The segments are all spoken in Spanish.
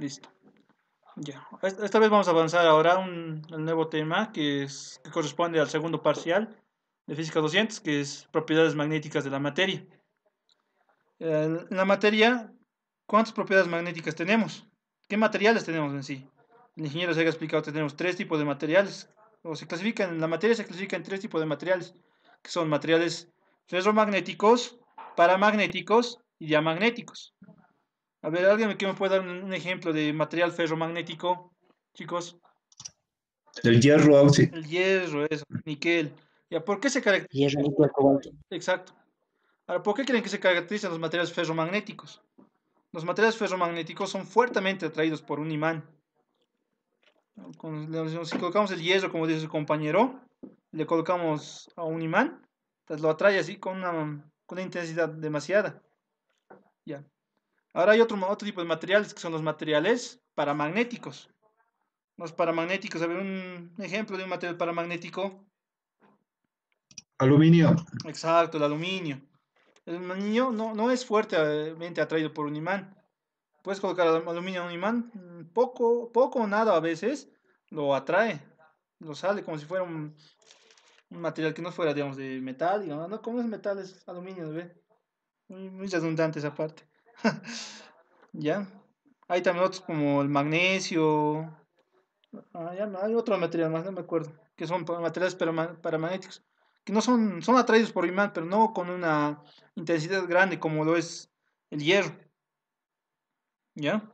Listo. Ya. Esta vez vamos a avanzar ahora un, nuevo tema que, es, que corresponde al segundo parcial de Física 200, que es propiedades magnéticas de la materia. En la materia, ¿cuántas propiedades magnéticas tenemos? ¿Qué materiales tenemos en sí? El ingeniero se ha explicado que tenemos tres tipos de materiales. O se clasifican, en la materia se clasifican tres tipos de materiales, que son materiales ferromagnéticos, paramagnéticos y diamagnéticos. A ver, alguien que me puede dar un, ejemplo de material ferromagnético, chicos. El hierro, Sí. El hierro, eso, níquel. ¿Ya por qué se caracteriza? Hierro, níquel, Exacto. Ahora, ¿por qué creen que se caracterizan los materiales ferromagnéticos? Los materiales ferromagnéticos son fuertemente atraídos por un imán. Si colocamos el hierro, como dice su compañero, le colocamos a un imán, pues lo atrae así con una, con una intensidad demasiada. Ya. Ahora hay otro, otro tipo de materiales que son los materiales paramagnéticos. Los paramagnéticos, a ver, un ejemplo de un material paramagnético. Aluminio. Exacto, el aluminio. El aluminio no, es fuertemente atraído por un imán. Puedes colocar aluminio en un imán, mm, poco, poco o nada a veces lo atrae, lo sale como si fuera un, material que no fuera, digamos, de metal. Digamos, no, como es metal, es aluminio, ¿ve? muy redundante esa parte. ya. Hay también otros como el magnesio. Ah, hay otro material más, no me acuerdo. Que son materiales paramagnéticos. Que no son, son atraídos por imán, pero no con una intensidad grande como lo es el hierro. ¿Ya?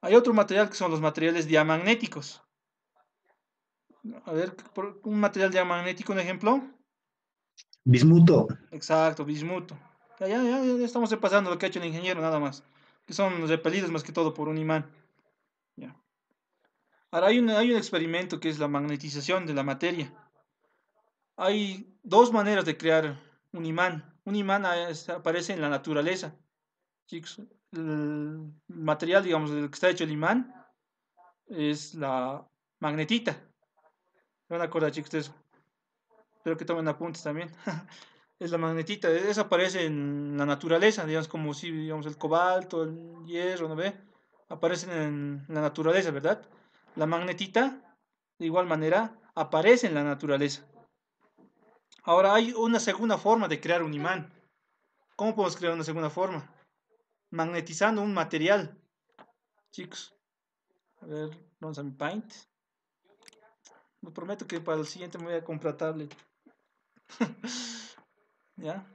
Hay otro material que son los materiales diamagnéticos. A ver, un material diamagnético, un ejemplo. Bismuto. Exacto, bismuto. Ya, ya, estamos repasando lo que ha hecho el ingeniero nada más. Que son repelidos más que todo por un imán. Ya. Ahora hay un, hay un experimento que es la magnetización de la materia. Hay dos maneras de crear un imán. Un imán ah, aparece en la naturaleza. Chicos, el material, digamos, del que está hecho el imán es la magnetita. ¿Se van a acordar, chicos, de eso? Espero que tomen apuntes también. es la magnetita, desaparece e, aparece en la naturaleza, digamos, como si, digamos, el cobalto, el hierro, ¿no ve? Aparecen en la naturaleza, ¿verdad? La magnetita, de igual manera, aparece en la naturaleza. Ahora, hay una segunda forma de crear un imán. ¿Cómo podemos crear una segunda forma? Magnetizando un material. Chicos, a ver, vamos a mi Paint. Me prometo que para el siguiente me voy a comprar tablet. ¿ya?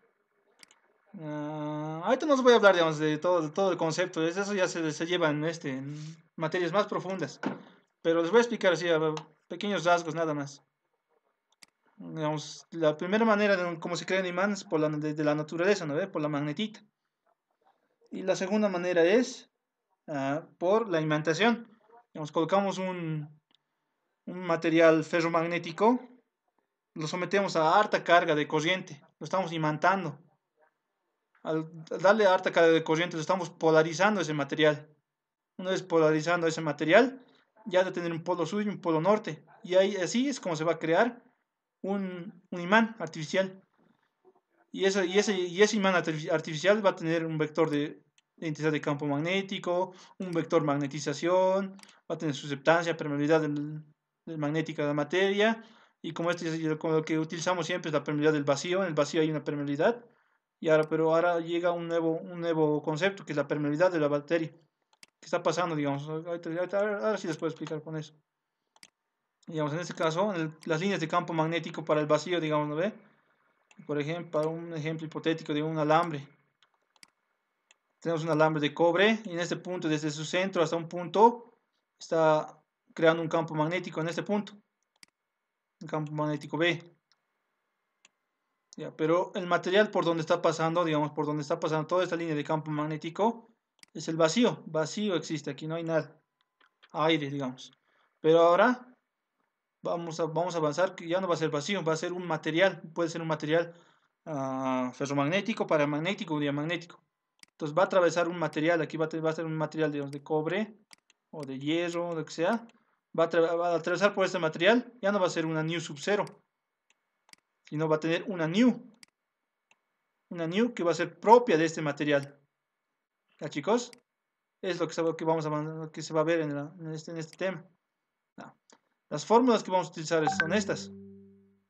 Ah, ahorita no os voy a hablar, de todo, todo el concepto, eso ya se, se lleva en, este, en materias más profundas, pero les voy a explicar así, a pequeños rasgos nada más. Digamos, la primera manera de cómo se crean imanes por la, de, la naturaleza, ¿no? ¿Ve? Por la magnetita. Y la segunda manera es ah, por la imantación. colocamos un, un material ferromagnético lo sometemos a harta carga de corriente, lo estamos imantando. Al darle harta carga de corriente, lo estamos polarizando ese material. Una vez polarizando ese material, ya de tener un polo sur y un polo norte. Y ahí, así es como se va a crear un, imán artificial. Y ese, y, y ese imán artificial va a tener un vector de, intensidad de campo magnético, un vector magnetización, va a tener susceptancia, permeabilidad magnética de la materia, y como este, lo que utilizamos siempre es la permeabilidad del vacío, en el vacío hay una permeabilidad, y ahora, pero ahora llega un nuevo, un nuevo concepto que es la permeabilidad de la bacteria. ¿Qué está pasando, digamos? Ahora sí les puedo explicar con eso. Digamos, en este caso, las líneas de campo magnético para el vacío, digamos, ¿no ve? Por ejemplo, un ejemplo hipotético de un alambre. Tenemos un alambre de cobre y en este punto, desde su centro hasta un punto, está creando un campo magnético en este punto campo magnético B. pero el material por donde está pasando, digamos, por donde está pasando toda esta línea de campo magnético, es el vacío. Vacío existe, aquí no hay nada. Aire, digamos. Pero ahora vamos a, vamos a avanzar, que ya no va a ser vacío, va a ser un material. Puede ser un material ah, ferromagnético, paramagnético o diamagnético. Entonces va a atravesar un material, aquí va a, ser un material de cobre o de hierro, lo que sea va a, atravesar por este material, ya no va a ser una new sub 0, sino va a tener una new, una new que va a ser propia de este material. ¿Ya chicos? Es lo que, que, vamos a, que se va a ver en, este, en este, tema. Ah, las fórmulas que vamos a utilizar son estas,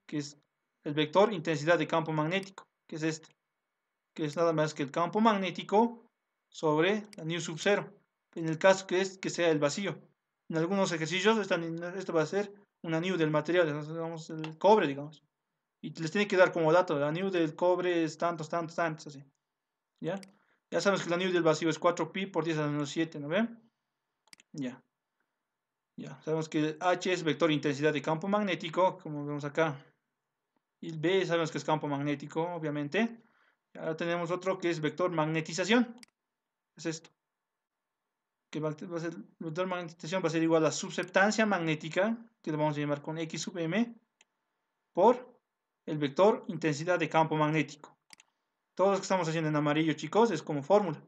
que es el vector intensidad de campo magnético, que es este, que es nada más que el campo magnético sobre la new sub 0, en el caso que, es, que sea el vacío. En algunos ejercicios, esto este va a ser una new del material, el cobre, digamos. Y les tiene que dar como dato, la new del cobre es tantos, tantos, tantos, así. ¿Ya? Ya sabemos que la new del vacío es 4pi por 10 a menos 7, ¿no ven? Ya. Ya, sabemos que H es vector intensidad de campo magnético, como vemos acá. Y B sabemos que es campo magnético, obviamente. Ahora tenemos otro que es vector magnetización. Es esto que va a ser, magnetización va a ser igual a la subseptancia magnética, que lo vamos a llamar con X sub M, por el vector intensidad de campo magnético. Todo lo que estamos haciendo en amarillo, chicos, es como fórmula.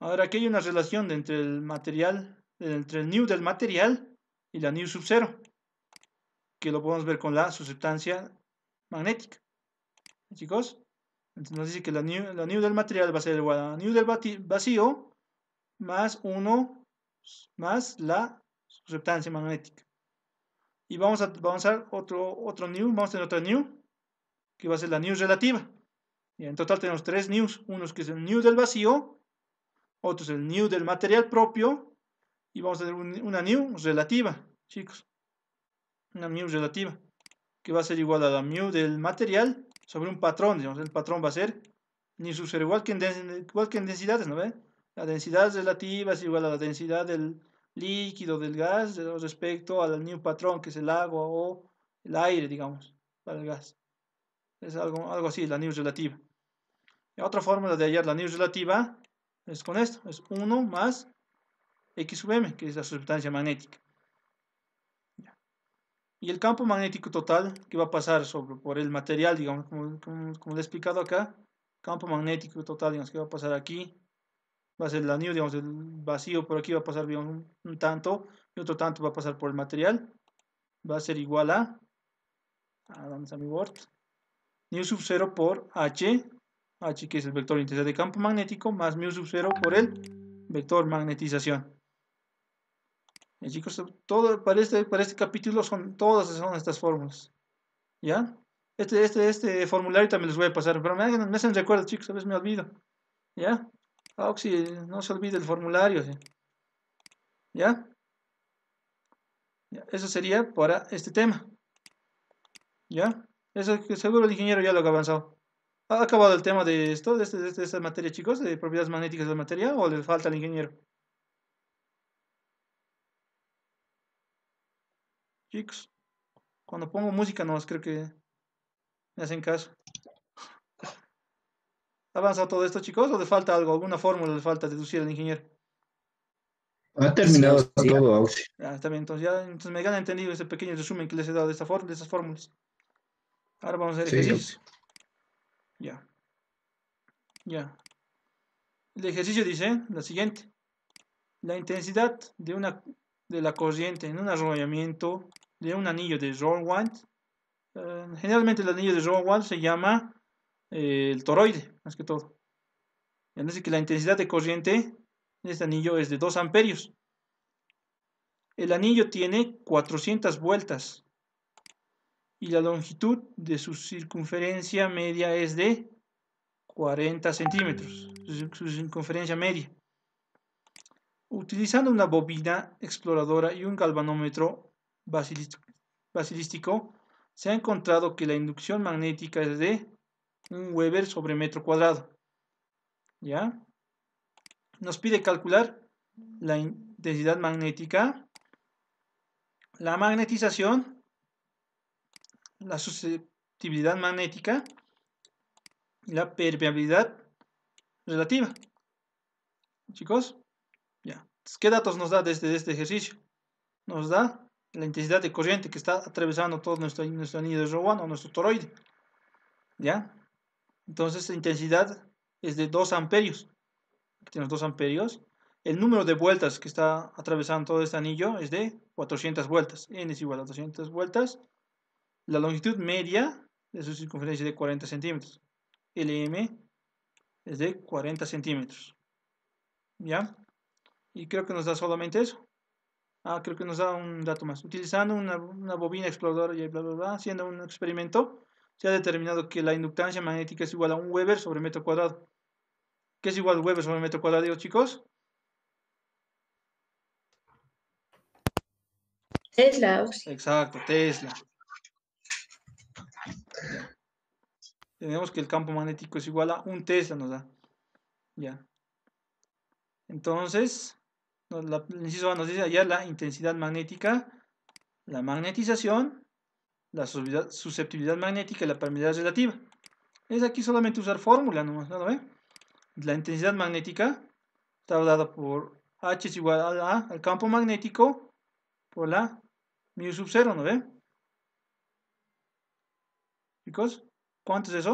Ahora, aquí hay una relación entre el material, entre el nu del material y la nu sub 0, que lo podemos ver con la susceptancia magnética. Chicos, entonces nos dice que la nu, la nu del material va a ser igual a la nu del vacío más 1 más la susceptancia magnética. Y vamos a avanzar otro, otro new, vamos a tener otra new, que va a ser la new relativa. Y en total tenemos tres news, uno que es el new del vacío, otro es el new del material propio, y vamos a tener una new relativa, chicos. Una new relativa, que va a ser igual a la new del material sobre un patrón, digamos, el patrón va a ser ni su 0, igual que igual que en densidades, ¿no ven? La densidad relativa es igual a la densidad del líquido del gas eh, respecto al new patrón, que es el agua o el aire, digamos, para el gas. Es algo, algo así, la new relativa. Y otra fórmula de hallar la new relativa es con esto, es 1 más X m, que es la sustancia magnética. Y el campo magnético total que va a pasar sobre, por el material, digamos, como, como, le he explicado acá, campo magnético total, digamos, que va a pasar aquí, va a ser la new digamos, el vacío por aquí va a pasar bien un, tanto y otro tanto va a pasar por el material. Va a ser igual a, a ¿dónde mi word? new sub 0 por H, H que es el vector intensidad de campo magnético, más mu sub 0 por el vector magnetización. Y chicos, todo, para, este, para este capítulo son todas son estas fórmulas. ¿Ya? Este, este, este formulario también les voy a pasar, pero me, hacen, me recuerdo, chicos, a veces me olvido. ¿Ya? Ah, Oxy, no se olvide el formulario. ¿Ya? Eso sería para este tema. ¿Ya? Eso seguro el ingeniero ya lo ha avanzado. ¿Ha acabado el tema de esto, de, este, este, estas materias materia, chicos? ¿De propiedades magnéticas de la materia o le falta al ingeniero? Chicos, cuando pongo música no creo que me hacen caso. ¿Avanza todo esto, chicos? ¿O le falta algo? ¿Alguna fórmula le falta deducir al ingeniero? Ha terminado todo, Auxi. Ah, está bien. Entonces, ya, entonces me gana entendido ese pequeño resumen que les he dado de, esta de estas fórmulas. Ahora vamos a hacer sí, Ya. Ya. El ejercicio dice lo siguiente. La intensidad de, una, de la corriente en un arrollamiento de un anillo de Rowan. Eh, generalmente el anillo de Rowan se llama el toroide, más que todo. dice que la intensidad de corriente de este anillo es de 2 amperios. El anillo tiene 400 vueltas y la longitud de su circunferencia media es de 40 centímetros, su circunferencia media. Utilizando una bobina exploradora y un galvanómetro basilístico, se ha encontrado que la inducción magnética es de un Weber sobre metro cuadrado. ¿Ya? Nos pide calcular la intensidad magnética, la magnetización, la susceptibilidad magnética y la permeabilidad relativa. Chicos, ya. ¿Qué datos nos da desde este, este ejercicio? Nos da la intensidad de corriente que está atravesando todo nuestro, nuestro anillo de Rowan o nuestro toroide. ¿Ya? Entonces, la intensidad es de 2 amperios. Aquí tenemos 2 amperios. El número de vueltas que está atravesando todo este anillo es de 400 vueltas. N es igual a 200 vueltas. La longitud media de su circunferencia es de 40 centímetros. Lm es de 40 centímetros. ¿Ya? Y creo que nos da solamente eso. Ah, creo que nos da un dato más. Utilizando una, una bobina exploradora y bla, bla, bla, haciendo un experimento, se ha determinado que la inductancia magnética es igual a un Weber sobre metro cuadrado. ¿Qué es igual a Weber sobre metro cuadrado, chicos? Tesla. Exacto, Tesla. Tenemos que el campo magnético es igual a un Tesla, nos da. Ya. Entonces, nos dice allá la intensidad magnética, la magnetización la susceptibilidad magnética y la permeabilidad relativa. Es aquí solamente usar fórmula ¿no La intensidad magnética está dada por H es igual a al campo magnético, por la mu sub 0, ¿no Chicos, ¿cuánto es eso?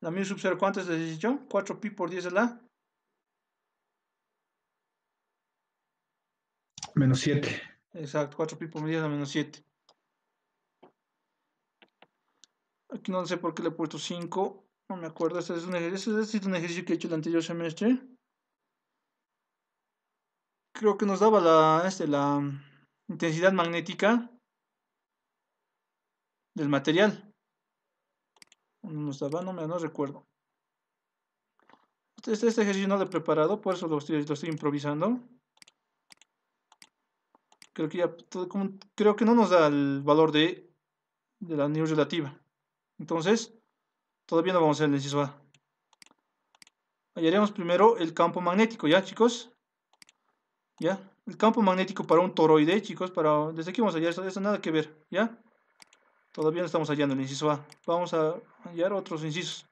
La mu sub 0, ¿cuánto es la decisión? 4pi por 10 es la... Menos 7. Exacto, 4pi por 10 es la menos 7. Aquí no sé por qué le he puesto 5. No me acuerdo. Este es un ejercicio, que he hecho el anterior semestre. Creo que nos daba la, este, la intensidad magnética del material. No nos daba, no, me, no recuerdo. Este, este, este, ejercicio no lo he preparado, por eso lo estoy, improvisando. Creo que, ya, creo que no nos da el valor de, de la energía relativa. Entonces, todavía no vamos a hacer el inciso A. Hallaremos primero el campo magnético, ¿ya, chicos? ¿Ya? El campo magnético para un toroide, chicos, para... Desde aquí vamos a hallar no eso nada que ver, ¿ya? Todavía no estamos hallando el inciso A. Vamos a hallar otros incisos.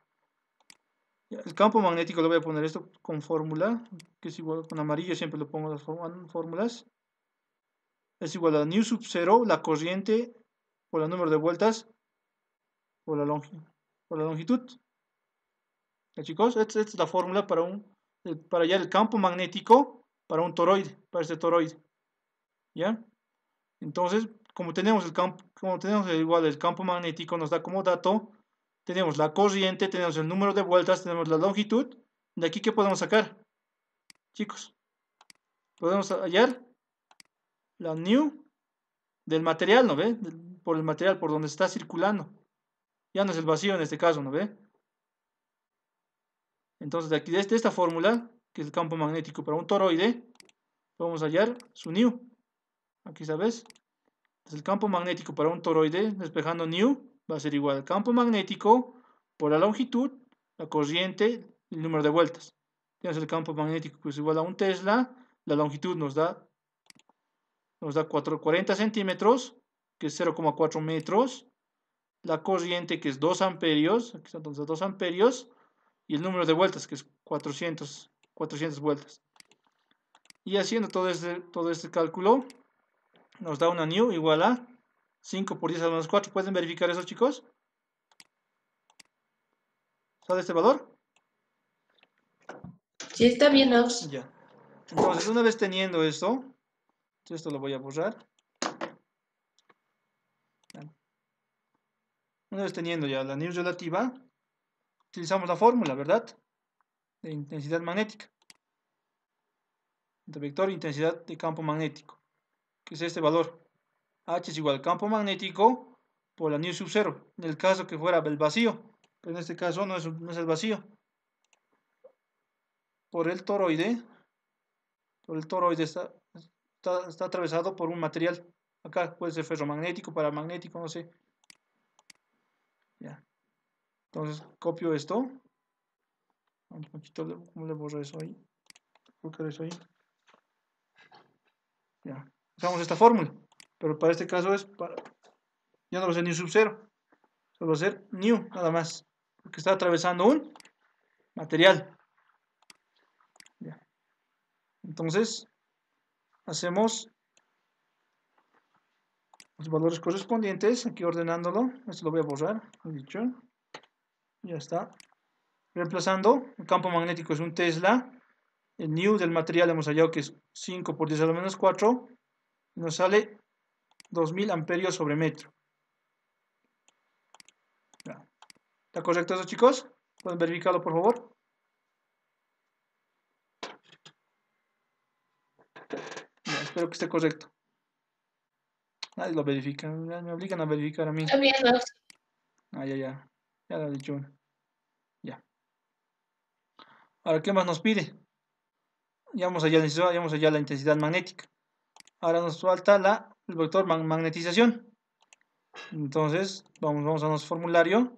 El campo magnético le voy a poner esto con fórmula, que es igual con amarillo, siempre lo pongo las fórmulas. Es igual a new sub 0, la corriente O el número de vueltas, por la, longitud. chicos? Esta, es la fórmula para, un, eh, para el campo magnético para un toroide, para este toroide. ¿Ya? Entonces, como tenemos, el campo, como tenemos igual el campo magnético, nos da como dato, tenemos la corriente, tenemos el número de vueltas, tenemos la longitud. ¿De aquí qué podemos sacar? Chicos, podemos hallar la new del material, ¿no ve? Por el material, por donde está circulando. Ya no es el vacío en este caso, ¿no ve? Entonces, de aquí, de este, esta fórmula, que es el campo magnético para un toroide, vamos a hallar su new Aquí, ¿sabes? es el campo magnético para un toroide, despejando new va a ser igual al campo magnético por la longitud, la corriente y el número de vueltas. Tenemos el campo magnético que es igual a un tesla, la longitud nos da, nos da 40 centímetros, que es 0,4 metros, la corriente que es 2 amperios, aquí son 2 amperios, y el número de vueltas que es 400, 400 vueltas. Y haciendo todo este, todo este cálculo, nos da una new igual a 5 por 10 a menos 4. ¿Pueden verificar eso, chicos? ¿Sale este valor? Sí, está bien, Ops. Ya. Entonces, una vez teniendo esto, esto lo voy a borrar. Una vez teniendo ya la news relativa, utilizamos la fórmula, ¿verdad? De intensidad magnética. De vector e intensidad de campo magnético, que es este valor. H es igual campo magnético por la news sub 0, en el caso que fuera el vacío, pero en este caso no es, el vacío. Por el toroide, por el toroide está atravesado por un material. Acá puede ser ferromagnético, paramagnético, no sé. Ya. Entonces copio esto. un poquito, ¿cómo le borro eso ahí? eso ahí. Ya. Usamos esta fórmula. Pero para este caso es para. Ya no va a ser new sub 0. Solo va a ser new, nada más. Porque está atravesando un material. Ya. Entonces, hacemos los valores correspondientes, aquí ordenándolo, esto lo voy a borrar, dicho, ya está. Reemplazando, el campo magnético es un Tesla, el new del material hemos hallado que es 5 por 10 a la menos 4, nos sale 2000 amperios sobre metro. ¿Está correcto eso chicos? ¿Pueden verificarlo por favor? espero que esté correcto. Nadie ah, lo verifican, Me obligan a verificar a mí. También Ah, ya, ya. Ya lo he dicho Ya. Ahora, ¿qué más nos pide? Ya vamos allá, ya allá la intensidad magnética. Ahora nos falta la, el vector magnetización. Entonces, vamos, vamos a nuestro formulario.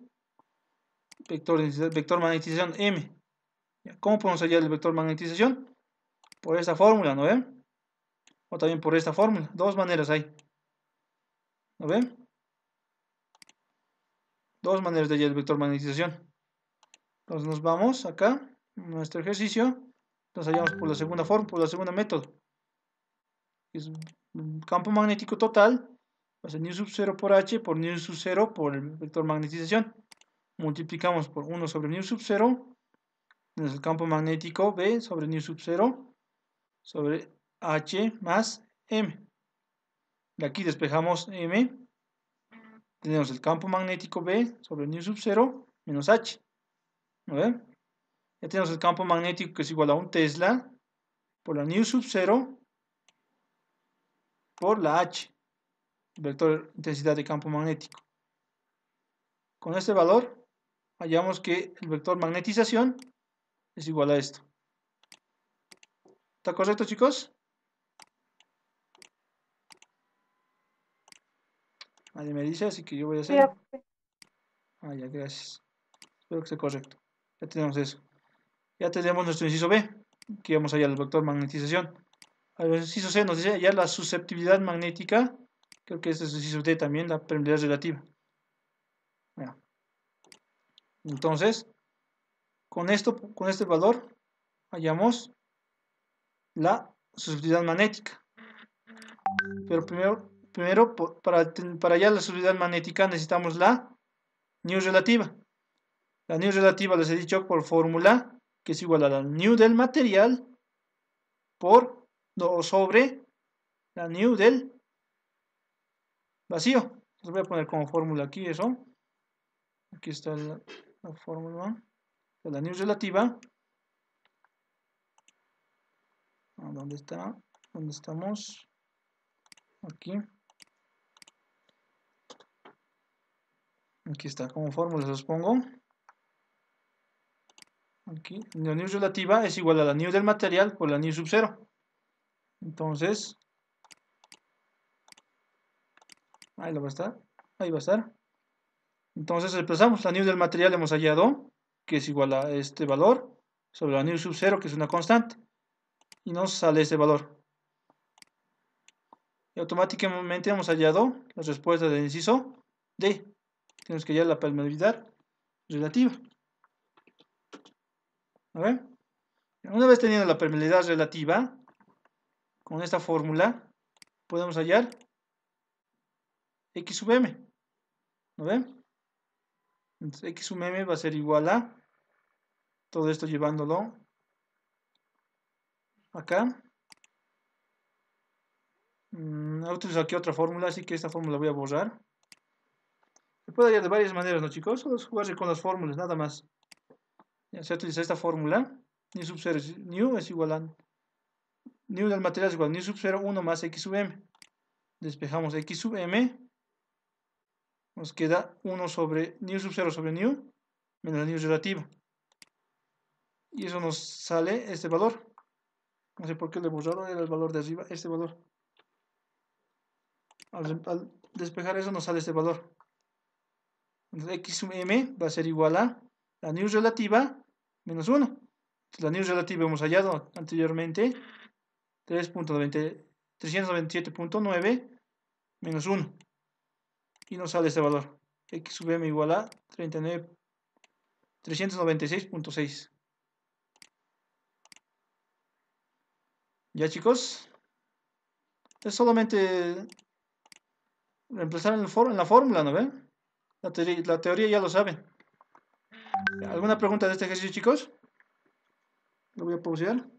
Vector, vector magnetización M. ¿Cómo podemos hallar el vector magnetización? Por esta fórmula, ¿no ven O también por esta fórmula. Dos maneras hay. A ver, Dos maneras de hallar el vector magnetización. Entonces nos vamos acá, nuestro ejercicio. Nos hallamos por la segunda forma, por la segunda método. Es campo magnético total, va a ser sub 0 por h por nu sub 0 por el vector magnetización. Multiplicamos por 1 sobre nu sub 0, es el campo magnético B sobre nu sub 0 sobre h más m. De aquí despejamos M. Tenemos el campo magnético B sobre nu sub 0 menos H. Ya tenemos el campo magnético que es igual a un Tesla por la new sub 0 por la H, vector intensidad de campo magnético. Con este valor hallamos que el vector magnetización es igual a esto. ¿Está correcto chicos? Nadie me dice, así que yo voy a hacer. Ah, ya, gracias. Espero que esté correcto. Ya tenemos eso. Ya tenemos nuestro inciso B, que vamos allá al vector magnetización. Al inciso C nos dice ya la susceptibilidad magnética, creo que este es el inciso D también, la permeabilidad relativa. Bueno. Entonces, con, esto, con este valor hallamos la susceptibilidad magnética. Pero primero Primero, para, para hallar la solubilidad magnética necesitamos la new relativa. La new relativa les he dicho por fórmula, que es igual a la new del material por o sobre la new del vacío. Les voy a poner como fórmula aquí eso. Aquí está la, fórmula de la new relativa. Ah, ¿Dónde está? ¿Dónde estamos? Aquí. Aquí está como fórmula, los pongo. Aquí, la new relativa es igual a la new del material por la new sub 0. Entonces, ahí lo va a estar, ahí va a estar. Entonces reemplazamos la new del material hemos hallado, que es igual a este valor, sobre la new sub 0, que es una constante. Y nos sale este valor. Y automáticamente hemos hallado la respuesta del inciso D. Tenemos que hallar la permeabilidad relativa. ven? Una vez teniendo la permeabilidad relativa, con esta fórmula, podemos hallar x sub m. ¿No ven? Entonces, x sub m va a ser igual a todo esto llevándolo acá. He mm, utilizado aquí otra fórmula, así que esta fórmula la voy a borrar puede hallar de varias maneras, ¿no chicos? Solo es jugarse con las fórmulas, nada más. Ya, se utiliza esta fórmula. new sub 0 new es igual a new del material es igual a new sub 0 1 más x sub m. Despejamos x sub m. Nos queda 1 sobre new sub 0 sobre new menos new relativa. Y eso nos sale este valor. No sé por qué le borraron el valor de arriba, este valor. al despejar eso nos sale este valor. Entonces m va a ser igual a la news relativa menos 1. la news relativa hemos hallado anteriormente 397.9 menos 1. Y nos sale este valor. x sub m igual a 396.6. Ya chicos. Es solamente reemplazar en, la fórmula, ¿no ven? La, teoría, ya lo saben. ¿Alguna pregunta de este ejercicio, chicos? Lo voy a pausar.